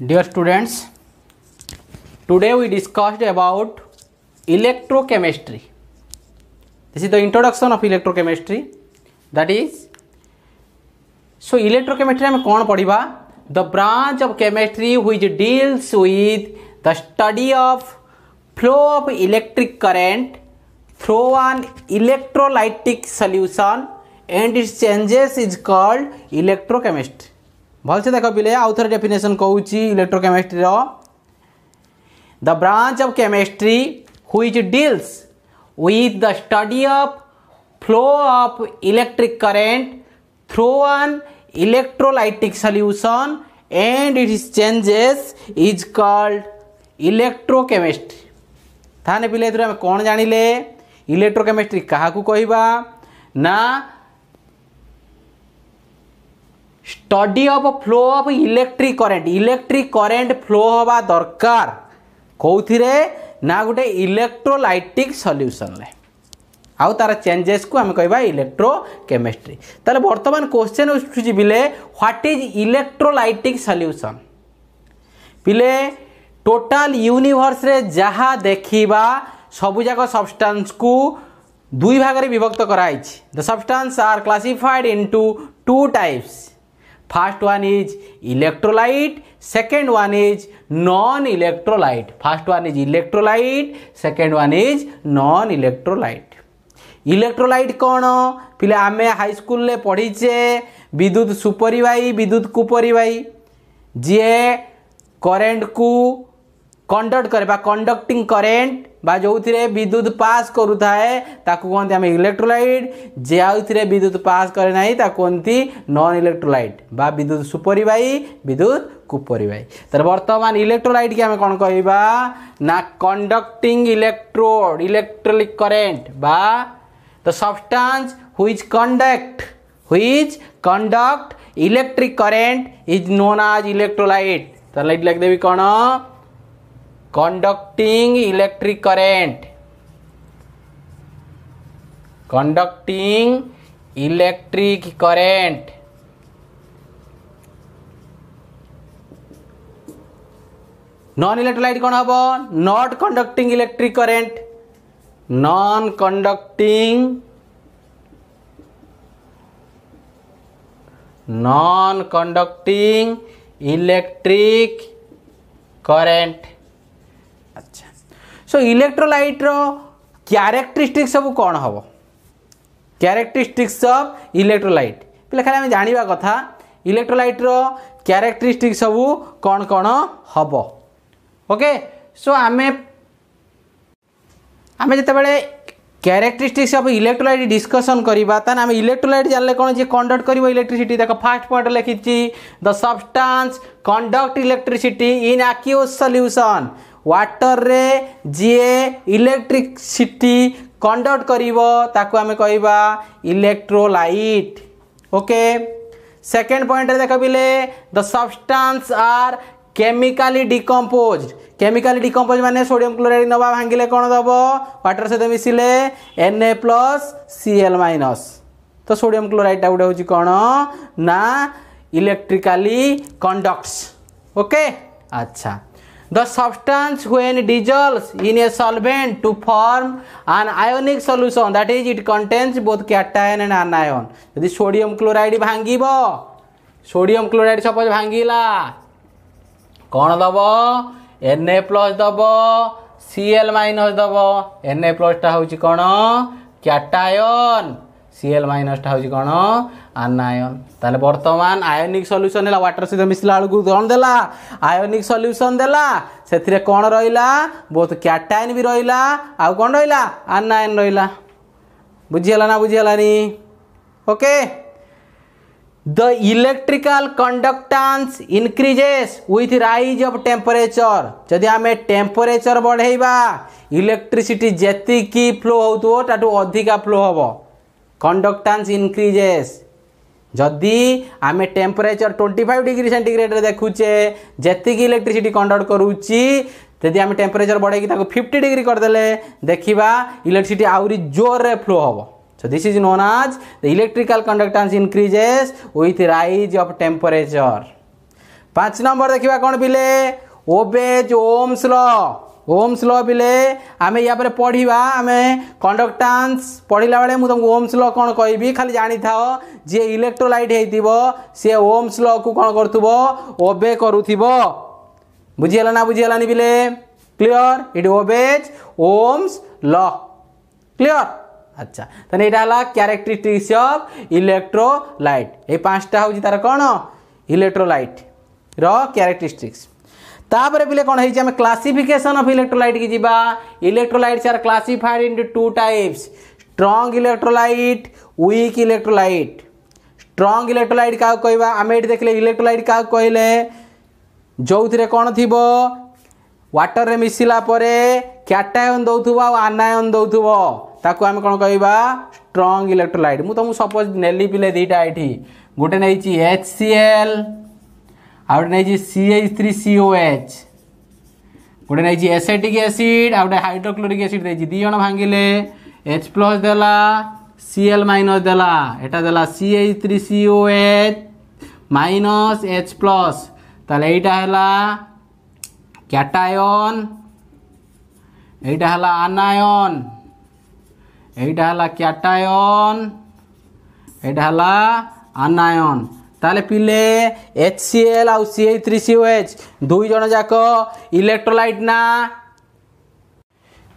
dear students today we discussed about electrochemistry this is the introduction of electrochemistry that is so electrochemistry hame kon padhiba the branch of chemistry which deals with the study of flow of electric current through an electrolytic solution and its changes is called electrochemistry ভালছে দেখা পিলে আউথার definition कहूची electrochemistry the branch of chemistry which deals with the study of flow of electric current through an electrolytic solution and its changes is called electrochemistry थाने पिलै दुर कोन जानीले ইলেক্ট্রোকেমিস্ট্রি কহা কো কইবা না study of flow of electric current electric current flow ହେବା ଦରକାର କେଉଁଥିରେ ନା ଗୋଟେ ଇଲେକ୍ଟ୍ରୋଲାଇଟିକ୍ ସଲ୍ୟୁସନ୍ରେ ଆଉ ତା'ର ଚେଞ୍ଜେସ୍କୁ ଆମେ କହିବା ଇଲେକ୍ଟ୍ରୋ କେମିଷ୍ଟ୍ରି ତାହେଲେ ବର୍ତ୍ତମାନ କୋଶ୍ଚେନ୍ ଉଠୁଛି ପିଲେ ହ୍ୱାଟ୍ ଇଜ୍ ଇଲେକ୍ଟ୍ରୋଲାଇଟିକ୍ ସଲ୍ୟୁସନ୍ ପିଲେ ଟୋଟାଲ୍ ୟୁନିଭର୍ସରେ ଯାହା ଦେଖିବା ସବୁଯାକ ସବଷ୍ଟାନ୍ସକୁ ଦୁଇ ଭାଗରେ ବିଭକ୍ତ କରାହେଇଛି the substance are classified into two types First one is electrolyte, second one is non-electrolyte. First one is electrolyte, second one is non-electrolyte. Electrolyte कौन पे आम हाईस्कल पढ़ीचे विद्युत सुपरिवाही विद्युत कुपरिवाही जी करेन्ट को कंडक्ट करे कंडक्टिंग करेन्ट বা ଯେଉଁଥିରେ ବିଦ୍ୟୁତ ପାସ୍ କରୁଥାଏ ତାକୁ କୁହନ୍ତି ଆମେ ଇଲେକ୍ଟ୍ରୋଲାଇଟ୍ ଯେଉଁଥିରେ ବିଦ୍ୟୁତ ପାସ୍ କରେ ନାହିଁ ତାକୁ କୁହନ୍ତି ନନ୍ ଇଲେକ୍ଟ୍ରୋଲାଇଟ୍ ବା ବିଦ୍ୟୁତ ସୁପରିବାହୀ ବିଦ୍ୟୁତ କୁପରିବାହୀ ତାହେଲେ ବର୍ତ୍ତମାନ ଇଲେକ୍ଟ୍ରୋଲାଇଟ୍ କି ଆମେ କ'ଣ କହିବା ନା କଣ୍ଡକ୍ଟିଂ ଇଲେକ୍ଟ୍ରୋଡ୍ ଇଲେକ୍ଟ୍ରୋଲିକ୍ କରେଣ୍ଟ ବା the substance which conduct which conduct electric current is known as electrolyte তাহলে লিখদেবি কোণ conducting electric current conducting electric current non electrolyte कौन हम not conducting electric current non conducting non conducting electric current अच्छा so इलेक्ट्रोलाइट्र क्यारेक्टरीस्टिक्स सब कौन हम क्यारेक्टरीस्टिक्स of electrolyte पहले खाली आम जानवा कथा इलेक्ट्रोलाइट्र क्यारेक्टरीस्टिक्स सब कौन कौन हम ओके सो आम आम जो क्यारेक्टरीस्टिक्स अफ इलेक्ट्रोलाइट डिस्कसन करवा तेन आम जानले कौन जी कंडक्ट कर इलेक्ट्रिसीटी देख फास्ट पॉइंट लिखी the substance conduct electricity in aqueous solution water में जी इलेक्ट्रिसीटी कंडक्ट करता आम कहवा इलेक्ट्रोलाइट ओके सेकेंड पॉइंट देख बिले the substance are chemically decomposed chemically decompose মানে সোডিয়াম ক্লোরাইড নবা ভাঙ্গিলে কোণ দেব ওয়াটর সহ মিশিলে N A plus CL minus তো সোডিয়াম ক্লোরাইডটা গোটে হচ্ছে কোণ না ইলেকট্রিকালি কন্ডক্টস ওকে আচ্ছা The substance when dissolves in a solvent to form an ionic solution that is it contains both cation and anion. যদি সোডিয়াম ক্লোরাইড ভাঙ্গিব সোডিয়াম ক্লোরাইড সপোজ ভাঙ্গিলা କ'ଣ ଦେବ ଏନ୍ ଏ ପ୍ଲସ୍ ଦେବ ସି ଏଲ୍ ମାଇନସ୍ ଦେବ N A ପ୍ଲସ୍ଟା ହେଉଛି କ'ଣ କ୍ୟାଟାୟନ୍ সি এল মাইনসটা হচ্ছে কোণ আনায়ন তাহলে বর্তমান আয়োনিক সল্যুশন হল ওয়াটার সহ মিশিলা বেড়ে কোণ দেলা আয়োনিক সল্যুশন দেলা সেথিরে কোণ রহিলা বহুত ক্যাটাইন বি রহিলা আউ কোণ রহিলা আনায়ন রহিলা বুঝিহেলা না বুঝিহেলানি ওকে The electrical conductance increases with rise of temperature. যদি আমি temperature বড়াইবা electricity যেতিকি flow হউতো তাটু অধিকা flow হবো conductance increases যদি আমি টেম্পরেচর টোয়েন্টি ফাইভ ডিগ্রি সেন্টিগ্রেডে দেখুছে যেতিকি ইলেকট্রিসিটি কন্ডক্ট করুছি যদি আমি টেম্পরেচর বড়াইকি তাকে ফিফটি ডিগ্রি করদেলে দেখিবা ইলেকট্রিসিটি আহরি জোরে ফ্লো হব So this is known as the electrical conductance increases with rise of temperature. पांच नंबर देखा कौन बिले ओबेज ओम्स ल ओम्स ल बिले आम या पढ़ा आम कंडक्टांस पढ़ला बेले मुझे तुमको ओम्स ल कौन कह खाली जानी था जी इलेक्ट्रोलाइट हो सी ओम्स ल को कौन कर ओबे करू ना बुझीगलानी बिले clear it obeys Ohm's law clear আচ্ছা তাহলে এটা হল ক্যারেক্টরিস্টিক্স অফ ইলেকট্রোলাইট এই পাঁচটা হচ্ছে তার কোণ ইলেকট্রোলাইট র ক্যারেক্টরিস্টিক্স তাপরে পিলে কোণ হয়েছে আমি ক্লাসিফিকেসন অফ ইলেকট্রোলাইট কি যা electrolytes are classified into two types strong electrolyte weak electrolyte strong electrolyte কাহু কহবা আমি এটি দেখলে ইলেকট্রোলাইট কাহু কহিলে ଯେଉଁଥିରେ କ'ଣ ଥିବ ୱାଟର୍ରେ ମିଶିଲା ପରେ କ୍ୟାଟାୟନ୍ ଦେଉଥିବ ଆଉ ଆନାୟନ୍ ଦେଉଥିବ ତାକୁ ଆମେ କ'ଣ କହିବା ଷ୍ଟ୍ରଙ୍ଗ ଇଲେକ୍ଟ୍ରୋଲାଇଟ୍ ମୁଁ ତୁମକୁ ସପୋଜ୍ ନେଲି ପିଲେ ଦୁଇଟା ଏଠି ଗୋଟେ ନେଇଛି ଏଚ୍ ସି ଏଲ୍ ଆଉ ଗୋଟେ ନେଇଛି C H three C O H ଗୋଟେ ନେଇଛି ଏସେଟିକ୍ ଏସିଡ୍ ଆଉ ଗୋଟେ ହାଇଡ୍ରୋକ୍ଲୋରିକ୍ ଏସିଡ୍ ଦେଇଛି ଦୁଇ ଜଣ ଭାଙ୍ଗିଲେ ଏଚ୍ ପ୍ଲସ୍ ଦେଲା ସି ଏଲ୍ ମାଇନସ୍ ଦେଲା ଏଟା ଦେଲା C H three C O H minus H plus ତାହେଲେ ଏଇଟା ହେଲା କ୍ୟାଟାୟନ୍ ଏଇଟା ହେଲା ଆନାୟନ୍ এইটা হল ক্যাটায়ন এইটা হল আনায়ন তাহলে পিলে এচ সি এল আউ C H three C OH দুই জন যাক ইলেকট্রোলাইট না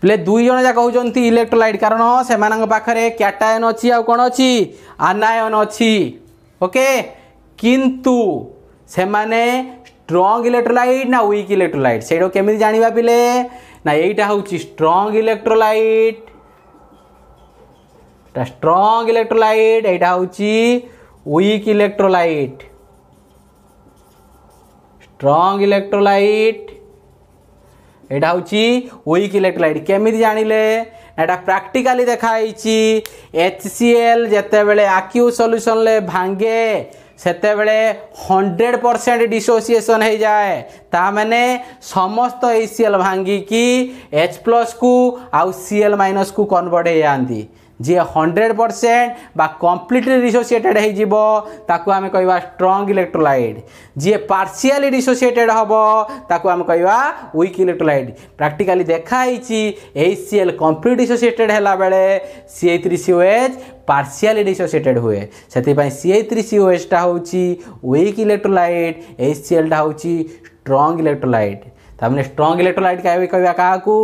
ପିଲେ ଦୁଇ ଜଣ ଯାକ ହେଉଛନ୍ତି ଇଲେକ୍ଟ୍ରୋଲାଇଟ୍ କାରଣ ସେମାନଙ୍କ ପାଖରେ କ୍ୟାଟାୟନ୍ ଅଛି ଆଉ କ'ଣ ଅଛି ଆନାୟନ୍ ଅଛି ଓକେ କିନ୍ତୁ ସେମାନେ ଷ୍ଟ୍ରଙ୍ଗ ଇଲେକ୍ଟ୍ରୋଲାଇଟ୍ ନା ୱିକ୍ ଇଲେକ୍ଟ୍ରୋଲାଇଟ୍ ସେଇଟାକୁ କେମିତି ଜାଣିବା ପିଲେ ନା ଏଇଟା ହେଉଛି ଷ୍ଟ୍ରଙ୍ଗ ଇଲେକ୍ଟ୍ରୋଲାଇଟ୍ स्ट्रंग इलेक्ट्रोलाइट एटा हूँ विक् इलेक्ट्रोलाइट स्ट्रंग इलेक्ट्रोलाइट यहाँ हूँ विक् इलेक्ट्रोलाइट केमी जान लें प्राक्टिकाली देखाई एच सी एल जितेबले आक्यू सल्यूसन भांगे से हंड्रेड परसेंट डिशोसीएसन हो जाए ताने समस्त ए सी एल भांगिकी एच प्लस कु आउ सी एल माइनस कु कनवर्ट हो जाती যিয়ে হন্ড্রেড ପରସେଣ୍ଟ ବା କମ୍ପ୍ଲିଟଲି ଡିସୋସିଏଟେଡ୍ ହେଇଯିବ ତାକୁ ଆମେ କହିବା ଷ୍ଟ୍ରଙ୍ଗ ଇଲେକ୍ଟ୍ରୋଲାଇଟ୍ ଯିଏ ପାର୍ସିଆଲି ଡିସୋସିଏଟେଡ୍ ହେବ ତାକୁ ଆମେ କହିବା ୱିକ୍ ଇଲେକ୍ଟ୍ରୋଲାଇଟ୍ ପ୍ରାକ୍ଟିକାଲି ଦେଖାହେଇଛି H C L complete dissociated ହେଲା ବେଳେ C A three C O H partially dissociated ହୁଏ ସେଥିପାଇଁ C A three C O ଏଚ୍ଟା ହେଉଛି ୱିକ୍ ଇଲେକ୍ଟ୍ରୋଲାଇଟ୍ ଏଚ୍ ସି ଏଲ୍ଟା ହେଉଛି ଷ୍ଟ୍ରଙ୍ଗ ଇଲେକ୍ଟ୍ରୋଲାଇଟ୍ ତାମାନେ ଷ୍ଟ୍ରଙ୍ଗ ଇଲେକ୍ଟ୍ରୋଲାଇଟ୍ କହିବା କାହାକୁ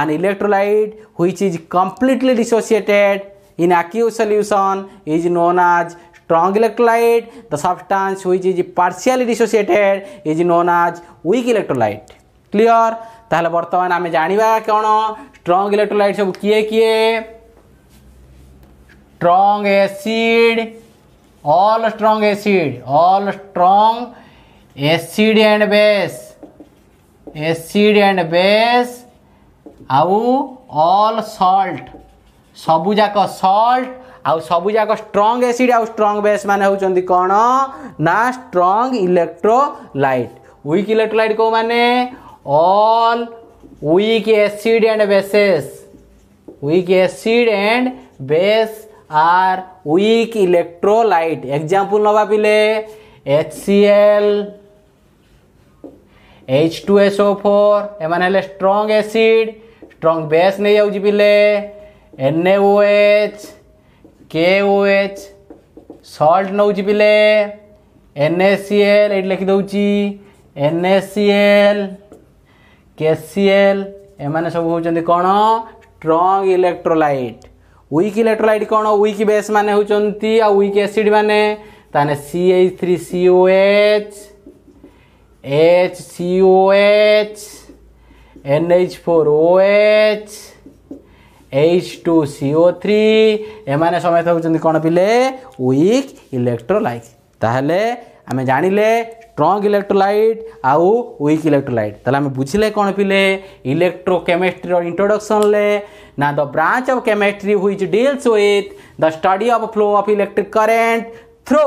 an electrolyte which is completely dissociated in aqueous solution is known as strong electrolyte. The substance which is partially dissociated is known as weak electrolyte. Clear? তাহলে বর্তমান আমি জানিবা কোণ স্ট্রং ইলেকট্রোলাইট সব কিয়ে কিয়ে strong acid all strong acid all strong acid and base acid and base ଆଉ all salt ସବୁଯାକ ସଲ୍ଟ ଆଉ ସବୁଯାକ ଷ୍ଟ୍ରଙ୍ଗ ଏସିଡ୍ ଆଉ ଷ୍ଟ୍ରଙ୍ଗ ବେସ୍ ମାନେ ହେଉଛନ୍ତି କ'ଣ ନା ଷ୍ଟ୍ରଙ୍ଗ ଇଲେକ୍ଟ୍ରୋଲାଇଟ୍ ୱିକ୍ ଇଲେକ୍ଟ୍ରୋଲାଇଟ୍ କେଉଁମାନେ all weak acid and bases weak acid and base are weak electrolyte example ନେବା ପିଲେ H C L H two S O four ଏମାନେ ହେଲେ ଷ୍ଟ୍ରଙ୍ଗ ଏସିଡ୍ स्ट्रंग बेस नहीं जाऊँ बिले एन ओ एच के O H Salt नौ बिले एन एस सी एल ये लिखिद एन एस सी एल के सी एल एम सब हूँ कौन स्ट्रंग इलेक्ट्रोलाइट विक् इलेक्ट्रोलाइट कौन विक् बेस मान होती एसीड मैंने तेने C H three CO H H C H NH4OH H2CO3 এমানে সমস্ত হচ্ছেন কোণ পিলে উইক ইলেকট্রোলাইট তাহলে আমি জাঁলে স্ট্রং ইলেকট্রোলাইট আউ উইক ইলেকট্রোলাইট তাহলে আমি বুঝলে কোণ পিলে ইলেকট্রোকেমিস্ট্রির ইন্ট্রোডকশনলে না the branch of chemistry which deals with the study of flow of electric current through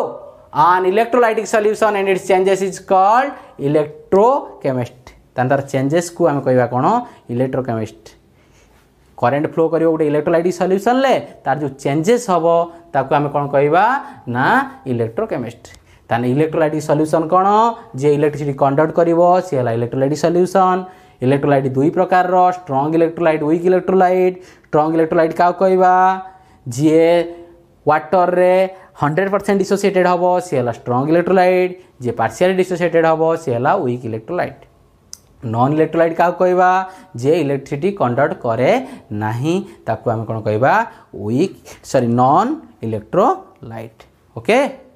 an electrolytic solution and its changes is called electrochemistry ତାହେଲେ ତା'ର ଚେଞ୍ଜେସ୍କୁ ଆମେ କହିବା କ'ଣ ଇଲେକ୍ଟ୍ରୋକେମିଷ୍ଟ କରେଣ୍ଟ ଫ୍ଲୋ କରିବ ଗୋଟେ ଇଲେକ୍ଟ୍ରୋଲାଇଟିକ୍ ସଲ୍ୟୁସନ୍ରେ ତା'ର ଯେଉଁ ଚେଞ୍ଜେସ୍ ହେବ ତାକୁ ଆମେ କ'ଣ କହିବା ନା ଇଲେକ୍ଟ୍ରୋକେମିଷ୍ଟ ତାହେଲେ ଇଲେକ୍ଟ୍ରୋଲାଇଟିକ୍ ସଲ୍ୟୁସନ୍ କ'ଣ ଯିଏ ଇଲେକ୍ଟ୍ରିସିଟି କଣ୍ଡକ୍ଟ କରିବ ସିଏ ହେଲା ଇଲେକ୍ଟ୍ରୋଲାଇଟିକ୍ ସଲ୍ୟୁସନ୍ ଇଲେକ୍ଟ୍ରୋଲାଇଟ୍ ଦୁଇ ପ୍ରକାରର strong electrolyte weak electrolyte strong electrolyte କାହାକୁ କହିବା ଯିଏ ୱାଟର୍ରେ ହଣ୍ଡ୍ରେଡ଼ ପରସେଣ୍ଟ ଡିସୋସିଏଟେଡ଼୍ ହେବ ସିଏ ହେଲା ଷ୍ଟ୍ରଙ୍ଗ ଇଲେକ୍ଟ୍ରୋଲାଇଟ୍ ଯିଏ ପାର୍ସିଆଲି ଡିସୋସିଏଟେଡ଼୍ ହେବ ସିଏ ହେଲା ୱିକ୍ ଇଲେକ୍ଟ୍ରୋଲାଇଟ୍ ନନ୍ ଇଲେକ୍ଟ୍ରୋଲାଇଟ୍ କାହାକୁ କହିବା ଯେ ଇଲେକ୍ଟ୍ରିସିଟି କଣ୍ଡକ୍ଟ କରେ ନାହିଁ ତାକୁ ଆମେ କ'ଣ କହିବା weak sorry non electrolyte okay